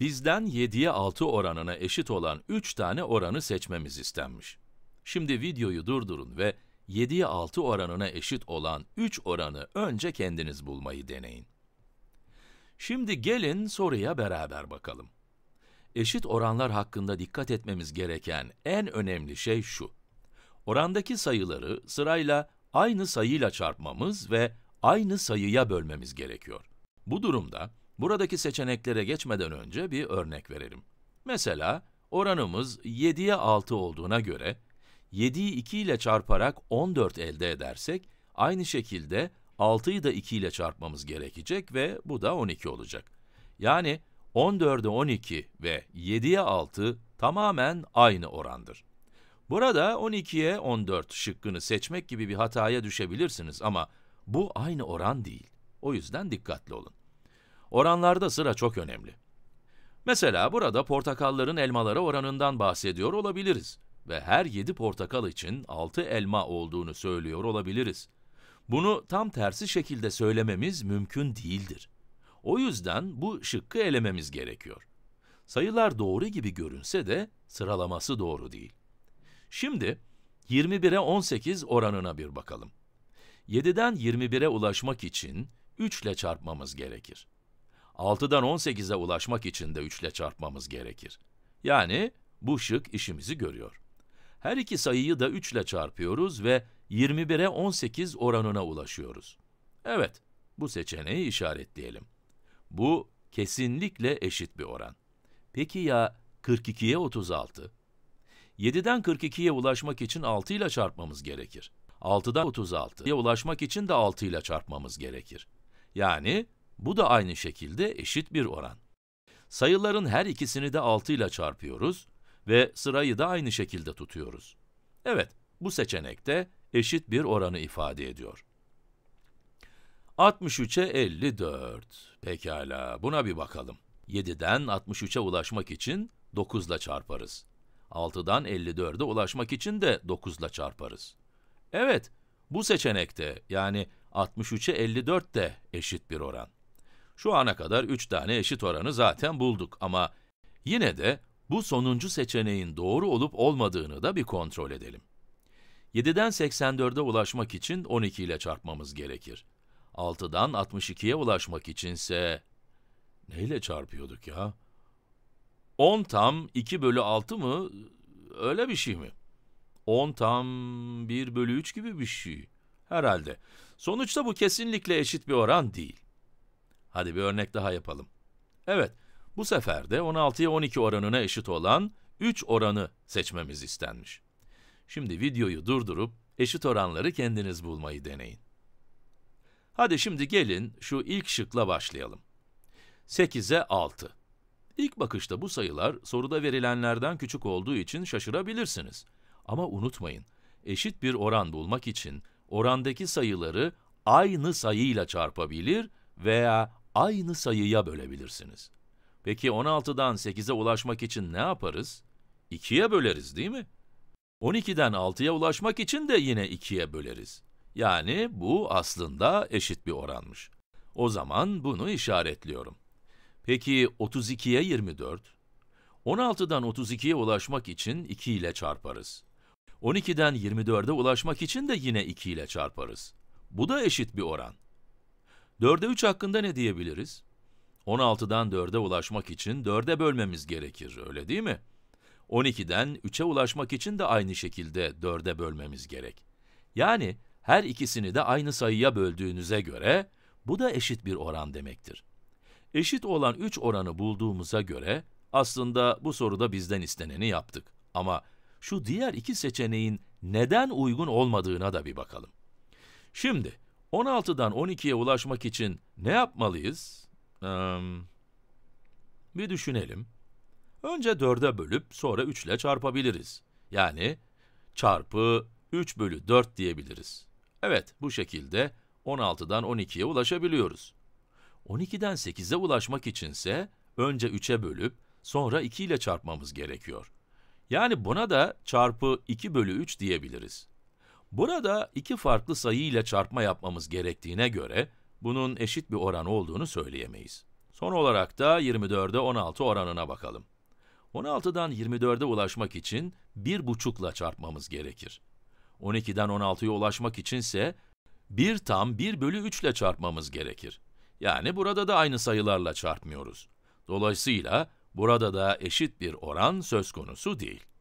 Bizden 7'ye 6 oranına eşit olan 3 tane oranı seçmemiz istenmiş. Şimdi videoyu durdurun ve 7'ye 6 oranına eşit olan 3 oranı önce kendiniz bulmayı deneyin. Şimdi gelin soruya beraber bakalım. Eşit oranlar hakkında dikkat etmemiz gereken en önemli şey şu. Orandaki sayıları sırayla aynı sayıyla çarpmamız ve aynı sayıya bölmemiz gerekiyor. Bu durumda Buradaki seçeneklere geçmeden önce bir örnek verelim. Mesela oranımız 7'ye 6 olduğuna göre, 7'yi 2 ile çarparak 14 elde edersek, aynı şekilde 6'yı da 2 ile çarpmamız gerekecek ve bu da 12 olacak. Yani 14'e 12 ve 7'ye 6 tamamen aynı orandır. Burada 12'ye 14 şıkkını seçmek gibi bir hataya düşebilirsiniz ama bu aynı oran değil. O yüzden dikkatli olun. Oranlarda sıra çok önemli. Mesela burada portakalların elmalara oranından bahsediyor olabiliriz ve her 7 portakal için 6 elma olduğunu söylüyor olabiliriz. Bunu tam tersi şekilde söylememiz mümkün değildir. O yüzden bu şıkkı elememiz gerekiyor. Sayılar doğru gibi görünse de sıralaması doğru değil. Şimdi 21'e 18 oranına bir bakalım. 7'den 21'e ulaşmak için 3 ile çarpmamız gerekir. 6'dan 18'e ulaşmak için de 3 ile çarpmamız gerekir. Yani bu şık işimizi görüyor. Her iki sayıyı da 3 ile çarpıyoruz ve 21'e 18 oranına ulaşıyoruz. Evet, bu seçeneği işaretleyelim. Bu kesinlikle eşit bir oran. Peki ya 42'ye 36? 7'den 42'ye ulaşmak için 6 ile çarpmamız gerekir. 6'dan 36'ya ulaşmak için de 6 ile çarpmamız gerekir. Yani bu da aynı şekilde eşit bir oran. Sayıların her ikisini de 6 ile çarpıyoruz ve sırayı da aynı şekilde tutuyoruz. Evet, bu seçenekte eşit bir oranı ifade ediyor. 63'e 54. Pekala, buna bir bakalım. 7'den 63'e ulaşmak için 9 ile çarparız. 6'dan 54'e ulaşmak için de 9 ile çarparız. Evet, bu seçenekte yani 63'e 54 de eşit bir oran. Şu ana kadar 3 tane eşit oranı zaten bulduk ama yine de bu sonuncu seçeneğin doğru olup olmadığını da bir kontrol edelim. 7'den 84'e ulaşmak için 12 ile çarpmamız gerekir. 6'dan 62'ye ulaşmak içinse... Neyle çarpıyorduk ya? 10 tam 2 bölü 6 mı? Öyle bir şey mi? 10 tam 1 bölü 3 gibi bir şey. Herhalde. Sonuçta bu kesinlikle eşit bir oran değil. Hadi bir örnek daha yapalım. Evet, bu sefer de 16'ya 12 oranına eşit olan 3 oranı seçmemiz istenmiş. Şimdi videoyu durdurup eşit oranları kendiniz bulmayı deneyin. Hadi şimdi gelin şu ilk şıkla başlayalım. 8'e 6. İlk bakışta bu sayılar soruda verilenlerden küçük olduğu için şaşırabilirsiniz. Ama unutmayın, eşit bir oran bulmak için orandaki sayıları aynı sayıyla çarpabilir veya aynı sayıya bölebilirsiniz. Peki 16'dan 8'e ulaşmak için ne yaparız? 2'ye böleriz değil mi? 12'den 6'ya ulaşmak için de yine 2'ye böleriz. Yani bu aslında eşit bir oranmış. O zaman bunu işaretliyorum. Peki 32'ye 24? 16'dan 32'ye ulaşmak için 2 ile çarparız. 12'den 24'e ulaşmak için de yine 2 ile çarparız. Bu da eşit bir oran. 4'e 3 hakkında ne diyebiliriz? 16'dan 4'e ulaşmak için 4'e bölmemiz gerekir, öyle değil mi? 12'den 3'e ulaşmak için de aynı şekilde 4'e bölmemiz gerek. Yani her ikisini de aynı sayıya böldüğünüze göre bu da eşit bir oran demektir. Eşit olan 3 oranı bulduğumuza göre aslında bu soruda bizden isteneni yaptık. Ama şu diğer iki seçeneğin neden uygun olmadığına da bir bakalım. Şimdi 16'dan 12'ye ulaşmak için ne yapmalıyız? Ee, bir düşünelim. Önce 4'e bölüp sonra 3 ile çarpabiliriz. Yani çarpı 3 bölü 4 diyebiliriz. Evet, bu şekilde 16'dan 12'ye ulaşabiliyoruz. 12'den 8'e ulaşmak içinse önce 3'e bölüp sonra 2 ile çarpmamız gerekiyor. Yani buna da çarpı 2 bölü 3 diyebiliriz. Burada iki farklı sayı ile çarpma yapmamız gerektiğine göre bunun eşit bir oran olduğunu söyleyemeyiz. Son olarak da 24'e 16 oranına bakalım. 16'dan 24'e ulaşmak için 1,5 ile çarpmamız gerekir. 12'den 16'ya ulaşmak içinse 1 tam 1 bölü 3 ile çarpmamız gerekir. Yani burada da aynı sayılarla çarpmıyoruz. Dolayısıyla burada da eşit bir oran söz konusu değil.